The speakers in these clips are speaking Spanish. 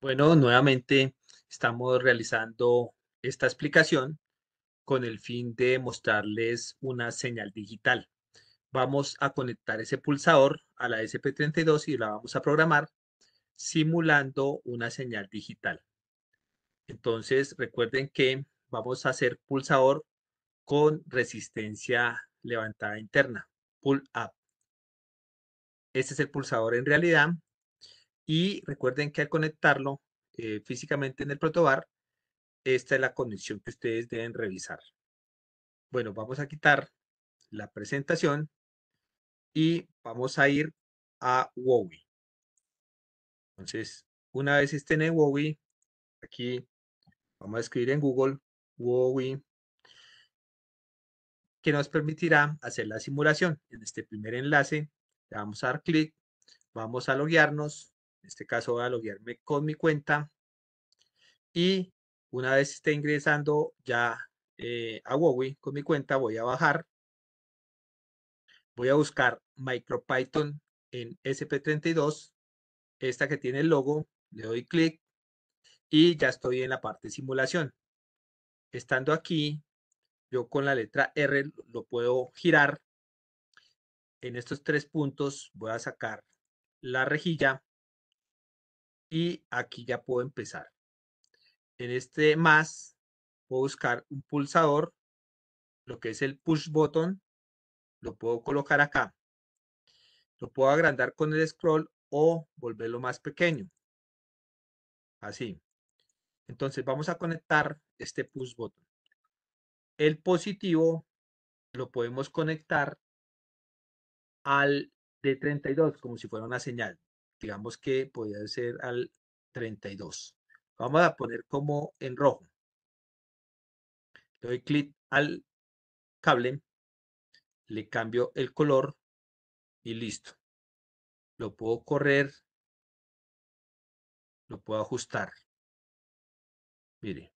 Bueno, nuevamente estamos realizando esta explicación con el fin de mostrarles una señal digital. Vamos a conectar ese pulsador a la SP32 y la vamos a programar simulando una señal digital. Entonces, recuerden que vamos a hacer pulsador con resistencia levantada interna, pull up. Este es el pulsador en realidad y recuerden que al conectarlo eh, físicamente en el protobar, esta es la conexión que ustedes deben revisar. Bueno, vamos a quitar la presentación y vamos a ir a WOWI. Entonces, una vez estén en WOWI, aquí vamos a escribir en Google WOWI, que nos permitirá hacer la simulación. En este primer enlace le vamos a dar clic, vamos a loguearnos en este caso voy a loguearme con mi cuenta y una vez esté ingresando ya eh, a Huawei con mi cuenta, voy a bajar, voy a buscar MicroPython en SP32, esta que tiene el logo, le doy clic y ya estoy en la parte simulación. Estando aquí, yo con la letra R lo puedo girar. En estos tres puntos voy a sacar la rejilla y aquí ya puedo empezar. En este más, puedo buscar un pulsador, lo que es el push button, lo puedo colocar acá. Lo puedo agrandar con el scroll o volverlo más pequeño. Así. Entonces vamos a conectar este push button. El positivo lo podemos conectar al D32 como si fuera una señal digamos que podría ser al 32. Vamos a poner como en rojo. Le doy clic al cable, le cambio el color y listo. Lo puedo correr, lo puedo ajustar. Mire,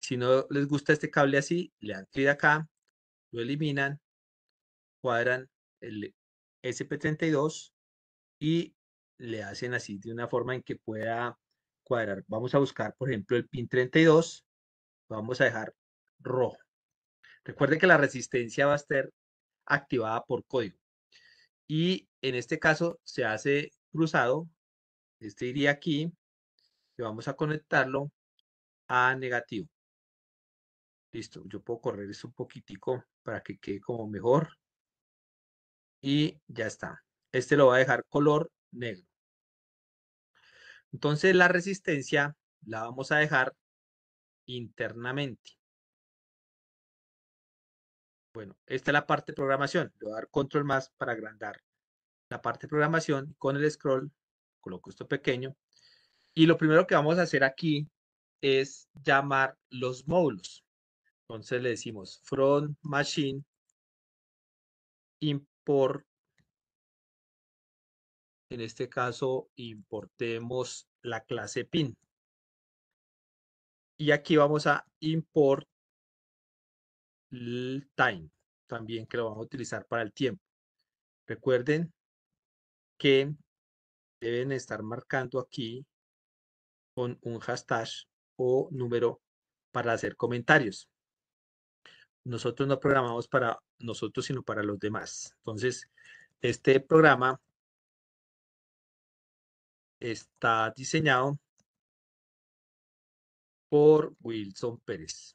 si no les gusta este cable así, le dan clic acá, lo eliminan, cuadran el SP32 y le hacen así de una forma en que pueda cuadrar. Vamos a buscar, por ejemplo, el pin 32, vamos a dejar rojo. recuerde que la resistencia va a estar activada por código. Y en este caso se hace cruzado. Este iría aquí y vamos a conectarlo a negativo. Listo, yo puedo correr esto un poquitico para que quede como mejor. Y ya está. Este lo va a dejar color negro. Entonces la resistencia la vamos a dejar internamente. Bueno, esta es la parte de programación. Le voy a dar control más para agrandar la parte de programación. Con el scroll coloco esto pequeño. Y lo primero que vamos a hacer aquí es llamar los módulos. Entonces le decimos front machine import en este caso importemos la clase pin. Y aquí vamos a import time, también que lo vamos a utilizar para el tiempo. Recuerden que deben estar marcando aquí con un hashtag o número para hacer comentarios. Nosotros no programamos para nosotros, sino para los demás. Entonces, este programa está diseñado por Wilson Pérez.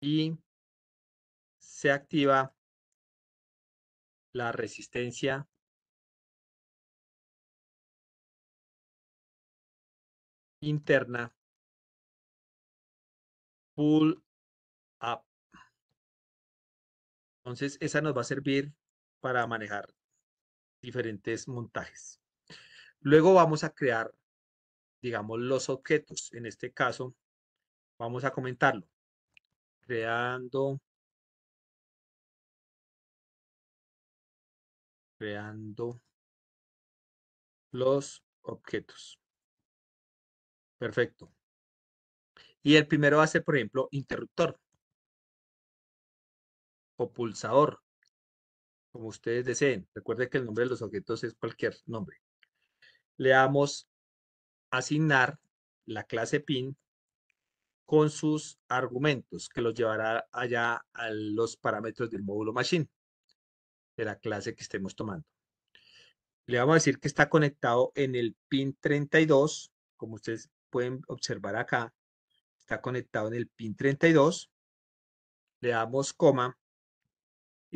Y se activa la resistencia interna pull up. Entonces, esa nos va a servir para manejar diferentes montajes. Luego vamos a crear, digamos, los objetos. En este caso, vamos a comentarlo. Creando, creando los objetos. Perfecto. Y el primero va a ser, por ejemplo, interruptor o pulsador como ustedes deseen. Recuerden que el nombre de los objetos es cualquier nombre. Le damos asignar la clase pin con sus argumentos que los llevará allá a los parámetros del módulo machine de la clase que estemos tomando. Le vamos a decir que está conectado en el pin 32, como ustedes pueden observar acá, está conectado en el pin 32. Le damos coma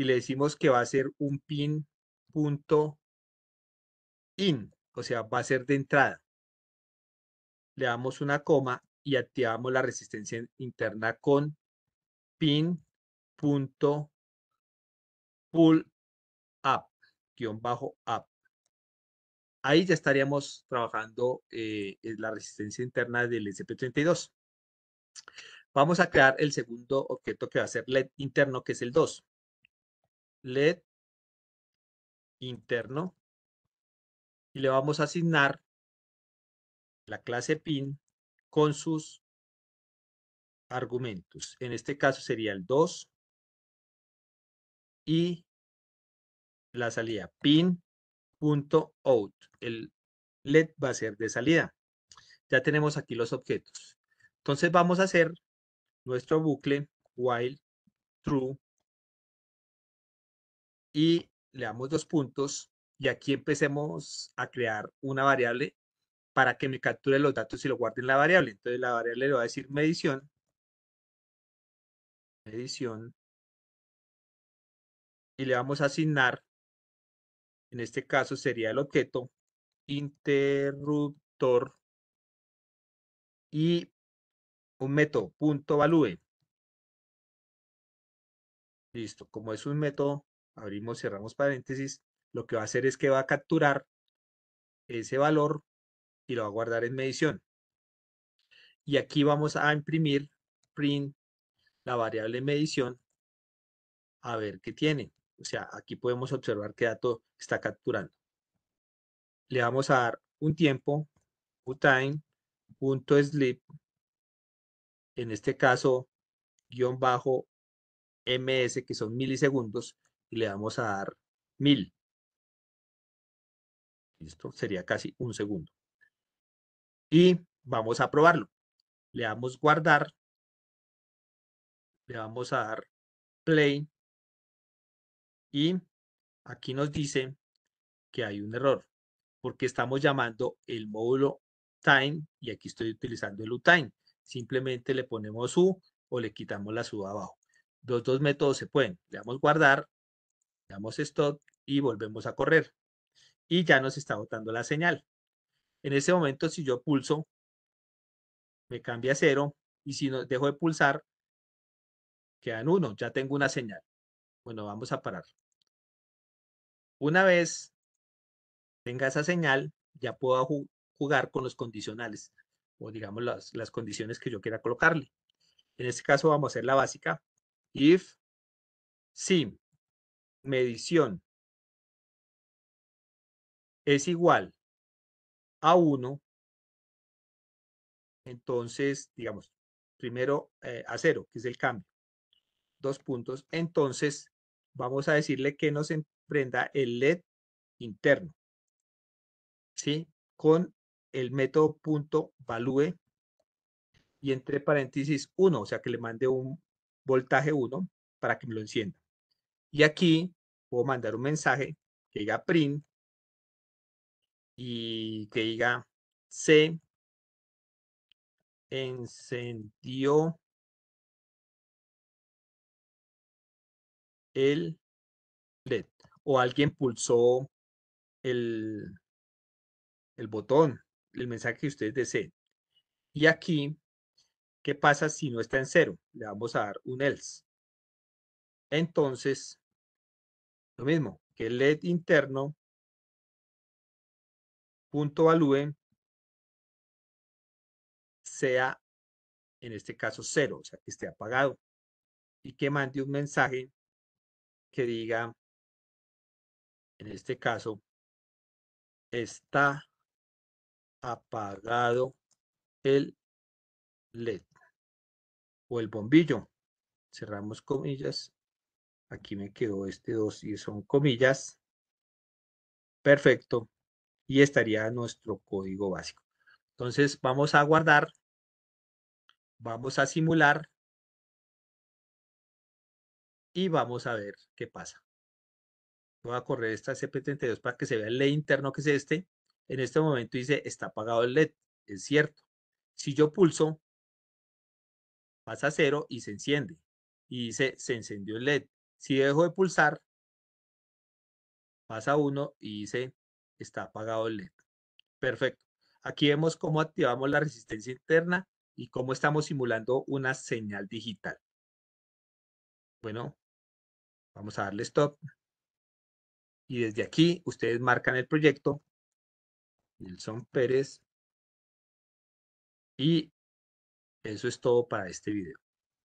y le decimos que va a ser un pin punto in, o sea, va a ser de entrada. Le damos una coma y activamos la resistencia interna con pin punto pull up, guión bajo up. Ahí ya estaríamos trabajando eh, eh, la resistencia interna del SP32. Vamos a crear el segundo objeto que va a ser LED interno, que es el 2 led interno y le vamos a asignar la clase pin con sus argumentos. En este caso sería el 2 y la salida pin.out. El LED va a ser de salida. Ya tenemos aquí los objetos. Entonces vamos a hacer nuestro bucle while true y le damos dos puntos y aquí empecemos a crear una variable para que me capture los datos y lo guarde en la variable. Entonces la variable le va a decir medición, medición, y le vamos a asignar, en este caso sería el objeto, interruptor y un método, punto value. Listo, como es un método, abrimos, cerramos paréntesis, lo que va a hacer es que va a capturar ese valor y lo va a guardar en medición. Y aquí vamos a imprimir print la variable medición a ver qué tiene. O sea, aquí podemos observar qué dato está capturando. Le vamos a dar un tiempo, un time, punto sleep, en este caso, guión bajo ms, que son milisegundos, y le vamos a dar 1000. Esto sería casi un segundo. Y vamos a probarlo. Le damos guardar. Le vamos a dar play. Y aquí nos dice que hay un error porque estamos llamando el módulo time y aquí estoy utilizando el uTime. Simplemente le ponemos u o le quitamos la u abajo. Los dos métodos se pueden. Le damos guardar damos stop y volvemos a correr. Y ya nos está botando la señal. En ese momento, si yo pulso, me cambia a cero y si no, dejo de pulsar, quedan uno. Ya tengo una señal. Bueno, vamos a parar. Una vez tenga esa señal, ya puedo jugar con los condicionales o digamos las, condiciones que yo quiera colocarle. En este caso vamos a hacer la básica. If, si, medición es igual a 1, entonces, digamos, primero eh, a 0, que es el cambio, dos puntos, entonces vamos a decirle que nos emprenda el LED interno, ¿sí? Con el método punto value y entre paréntesis 1, o sea que le mande un voltaje 1 para que me lo encienda. Y aquí puedo mandar un mensaje que diga print y que diga se encendió el LED o alguien pulsó el, el botón, el mensaje que ustedes deseen. Y aquí, ¿qué pasa si no está en cero? Le vamos a dar un else. Entonces, lo mismo, que el LED interno punto value sea, en este caso, cero, o sea, que esté apagado y que mande un mensaje que diga, en este caso, está apagado el LED o el bombillo. Cerramos comillas Aquí me quedó este 2 y son comillas. Perfecto. Y estaría nuestro código básico. Entonces vamos a guardar. Vamos a simular. Y vamos a ver qué pasa. Voy a correr esta CP32 para que se vea el LED interno que es este. En este momento dice está apagado el LED. Es cierto. Si yo pulso, pasa a cero y se enciende. Y dice, se encendió el LED. Si dejo de pulsar, pasa uno y dice está apagado el LED. Perfecto. Aquí vemos cómo activamos la resistencia interna y cómo estamos simulando una señal digital. Bueno, vamos a darle stop. Y desde aquí ustedes marcan el proyecto. Nelson Pérez. Y eso es todo para este video.